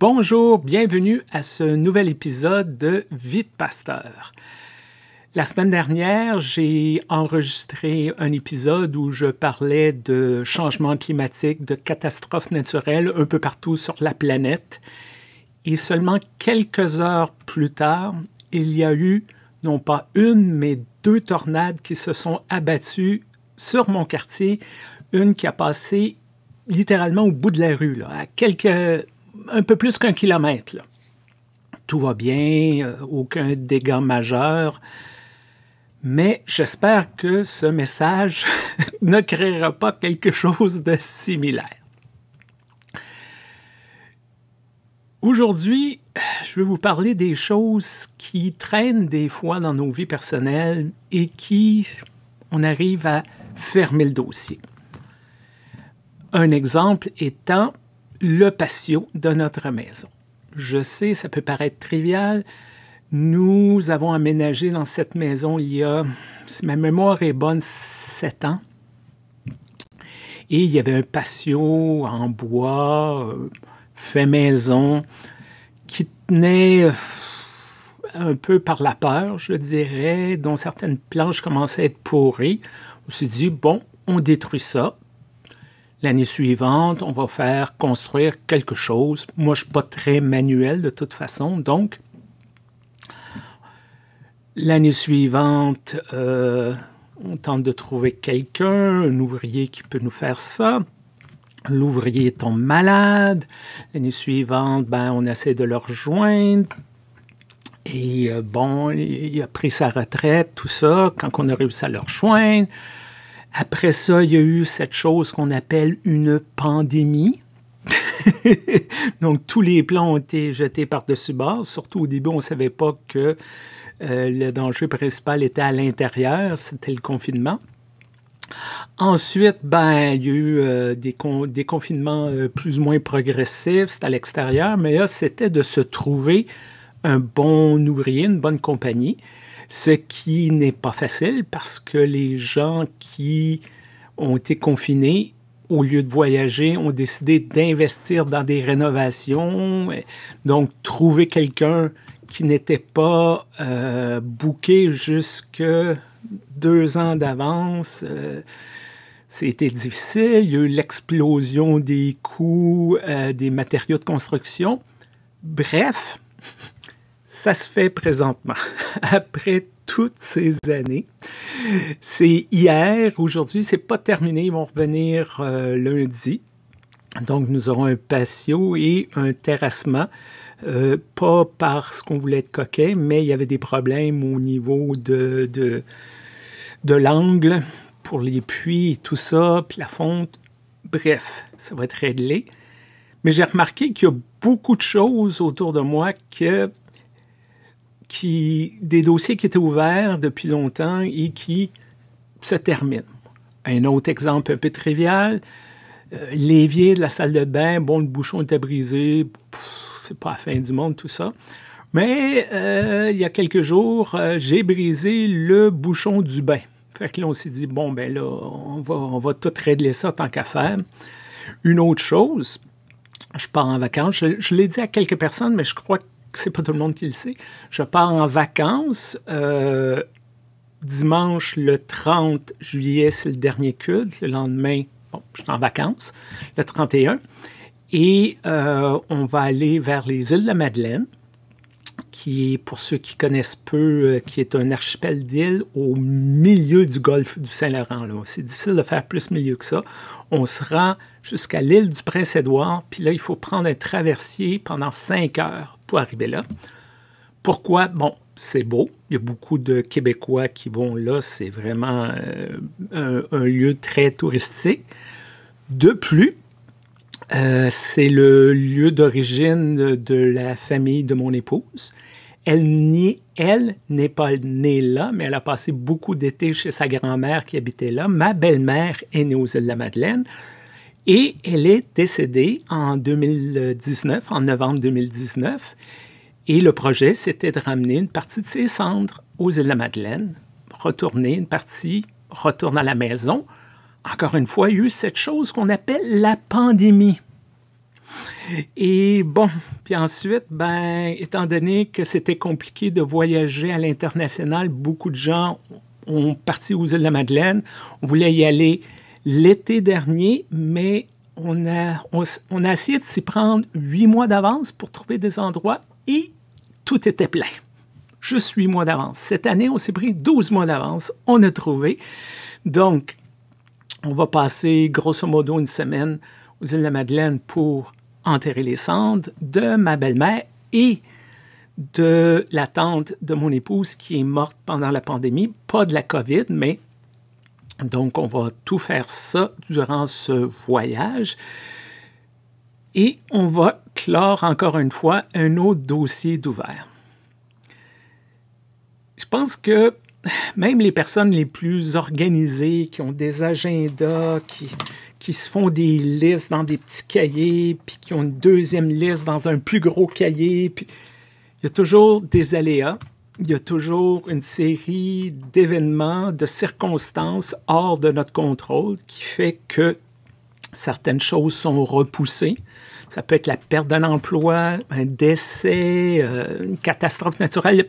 Bonjour, bienvenue à ce nouvel épisode de Vite Pasteur. La semaine dernière, j'ai enregistré un épisode où je parlais de changements climatiques, de catastrophes naturelles un peu partout sur la planète. Et seulement quelques heures plus tard, il y a eu non pas une, mais deux tornades qui se sont abattues sur mon quartier. Une qui a passé littéralement au bout de la rue, à quelques un peu plus qu'un kilomètre. Tout va bien, euh, aucun dégât majeur. Mais j'espère que ce message ne créera pas quelque chose de similaire. Aujourd'hui, je vais vous parler des choses qui traînent des fois dans nos vies personnelles et qui, on arrive à fermer le dossier. Un exemple étant le patio de notre maison. Je sais, ça peut paraître trivial. Nous avons aménagé dans cette maison il y a, si ma mémoire est bonne, sept ans. Et il y avait un patio en bois, euh, fait maison, qui tenait euh, un peu par la peur, je dirais, dont certaines planches commençaient à être pourries. On s'est dit, bon, on détruit ça, L'année suivante, on va faire construire quelque chose. Moi, je ne suis pas très manuel de toute façon, donc l'année suivante, euh, on tente de trouver quelqu'un, un ouvrier qui peut nous faire ça. L'ouvrier tombe malade. L'année suivante, ben, on essaie de le rejoindre. Et euh, bon, il a pris sa retraite, tout ça. Quand on a réussi à le rejoindre, après ça, il y a eu cette chose qu'on appelle une pandémie. Donc, tous les plans ont été jetés par-dessus bord. Surtout au début, on ne savait pas que euh, le danger principal était à l'intérieur, c'était le confinement. Ensuite, ben, il y a eu euh, des, confinements euh, plus ou moins progressifs, c'était à l'extérieur, mais là, c'était de se trouver un bon ouvrier, une bonne compagnie ce qui n'est pas facile parce que les gens qui ont été confinés, au lieu de voyager, ont décidé d'investir dans des rénovations, donc trouver quelqu'un qui n'était pas euh, booké jusque deux ans d'avance. Euh, c'était difficile. Il y a eu l'explosion des coûts euh, des matériaux de construction. Bref, ça se fait présentement. Après toutes ces années, c'est hier, aujourd'hui, c'est pas terminé. Ils vont revenir euh, lundi. Donc, nous aurons un patio et un terrassement. Euh, pas parce qu'on voulait être coquet, mais il y avait des problèmes au niveau de, de, de l'angle pour les puits et tout ça, puis la fonte. Bref, ça va être réglé. Mais j'ai remarqué qu'il y a beaucoup de choses autour de moi que qui, des dossiers qui étaient ouverts depuis longtemps et qui se terminent. Un autre exemple un peu trivial, euh, l'évier de la salle de bain, bon, le bouchon était brisé, c'est pas la fin du monde tout ça. Mais euh, il y a quelques jours, euh, j'ai brisé le bouchon du bain. Fait que là, on s'est dit, bon, ben là, on va, on va tout régler ça tant qu'à faire. Une autre chose, je pars en vacances, je, je l'ai dit à quelques personnes, mais je crois que c'est pas tout le monde qui le sait, je pars en vacances. Euh, dimanche, le 30 juillet, c'est le dernier culte. Le lendemain, bon, je suis en vacances, le 31. Et euh, on va aller vers les îles de Madeleine, qui est, pour ceux qui connaissent peu, euh, qui est un archipel d'îles au milieu du golfe du Saint-Laurent. C'est difficile de faire plus milieu que ça. On se rend jusqu'à l'île du Prince-Édouard, puis là, il faut prendre un traversier pendant cinq heures arriver là. Pourquoi? Bon, c'est beau. Il y a beaucoup de Québécois qui vont là. C'est vraiment euh, un, lieu très touristique. De plus, euh, c'est le lieu d'origine de, la famille de mon épouse. Elle n'est pas née là, mais elle a passé beaucoup d'été chez sa grand-mère qui habitait là. Ma belle-mère est née aux îles de la Madeleine. Et elle est décédée en 2019, en novembre 2019. Et le projet, c'était de ramener une partie de ses cendres aux îles de la Madeleine, retourner une partie, retourner à la maison. Encore une fois, il y a eu cette chose qu'on appelle la pandémie. Et bon, puis ensuite, ben, étant donné que c'était compliqué de voyager à l'international, beaucoup de gens ont parti aux îles de la Madeleine, on voulait y aller l'été dernier, mais on a, on, a essayé de s'y prendre huit mois d'avance pour trouver des endroits et tout était plein. Juste huit mois d'avance. Cette année, on s'est pris 12 mois d'avance. On a trouvé. Donc, on va passer grosso modo une semaine aux îles de la Madeleine pour enterrer les cendres de ma belle-mère et de la tante de mon épouse qui est morte pendant la pandémie, pas de la COVID, mais donc, on va tout faire ça durant ce voyage. Et on va clore encore une fois un autre dossier d'ouvert. Je pense que même les personnes les plus organisées, qui ont des agendas, qui, qui se font des listes dans des petits cahiers, puis qui ont une deuxième liste dans un plus gros cahier, puis il y a toujours des aléas il y a toujours une série d'événements, de circonstances hors de notre contrôle qui fait que certaines choses sont repoussées. Ça peut être la perte d'un emploi, un décès, euh, une catastrophe naturelle.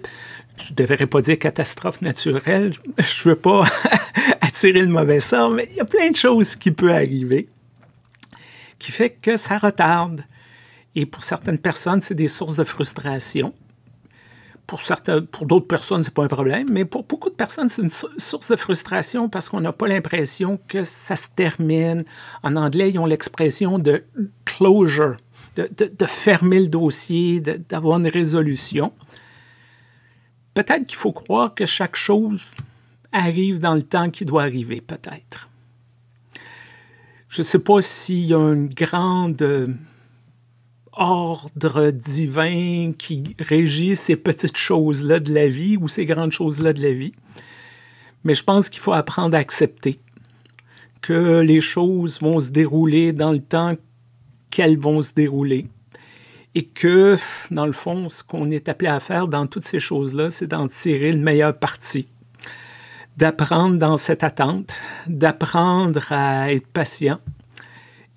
Je ne devrais pas dire catastrophe naturelle, je ne veux pas attirer le mauvais sort, mais il y a plein de choses qui peuvent arriver qui fait que ça retarde. Et pour certaines personnes, c'est des sources de frustration pour, certains, pour d'autres personnes, c'est pas un problème, mais pour beaucoup de personnes, c'est une source de frustration parce qu'on n'a pas l'impression que ça se termine. En anglais, ils ont l'expression de closure, de, de fermer le dossier, d'avoir une résolution. Peut-être qu'il faut croire que chaque chose arrive dans le temps qui doit arriver, peut-être. Je ne sais pas s'il y a une grande ordre divin qui régit ces petites choses-là de la vie ou ces grandes choses-là de la vie. Mais je pense qu'il faut apprendre à accepter que les choses vont se dérouler dans le temps qu'elles vont se dérouler. Et que, dans le fond, ce qu'on est appelé à faire dans toutes ces choses-là, c'est d'en tirer le meilleur parti, d'apprendre dans cette attente, d'apprendre à être patient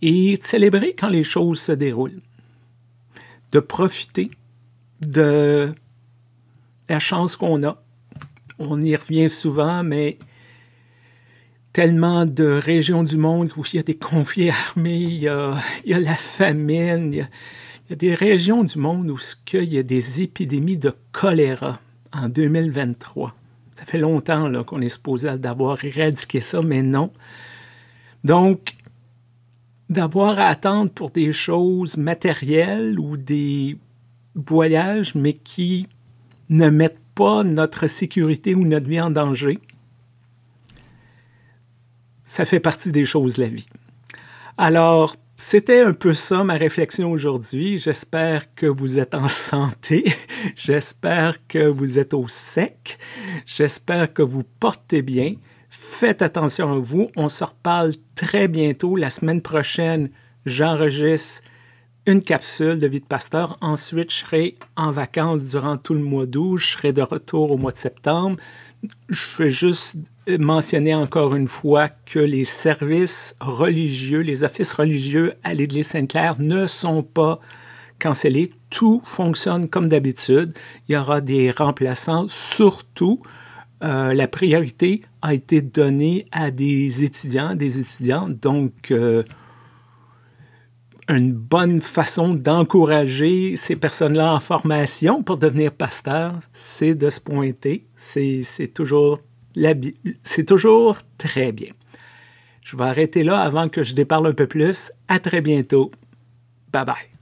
et de célébrer quand les choses se déroulent de profiter de la chance qu'on a. On y revient souvent, mais tellement de régions du monde où il y a des conflits armés, il y a, la famine, il y a, des régions du monde où il y a des épidémies de choléra en 2023. Ça fait longtemps qu'on est supposé d'avoir éradiqué ça, mais non. Donc, d'avoir à attendre pour des choses matérielles ou des voyages, mais qui ne mettent pas notre sécurité ou notre vie en danger, ça fait partie des choses la vie. Alors, c'était un peu ça ma réflexion aujourd'hui. J'espère que vous êtes en santé. J'espère que vous êtes au sec. J'espère que vous portez bien. Faites attention à vous. On se reparle très bientôt. La semaine prochaine, j'enregistre une capsule de vie de pasteur. Ensuite, je serai en vacances durant tout le mois d'août. Je serai de retour au mois de septembre. Je vais juste mentionner encore une fois que les services religieux, les offices religieux à l'Église Sainte-Claire ne sont pas cancellés. Tout fonctionne comme d'habitude. Il y aura des remplaçants, surtout euh, la priorité a été donnée à des étudiants, des étudiantes, donc euh, une bonne façon d'encourager ces personnes-là en formation pour devenir pasteurs, c'est de se pointer. C'est toujours, toujours très bien. Je vais arrêter là avant que je déparle un peu plus. À très bientôt. Bye bye.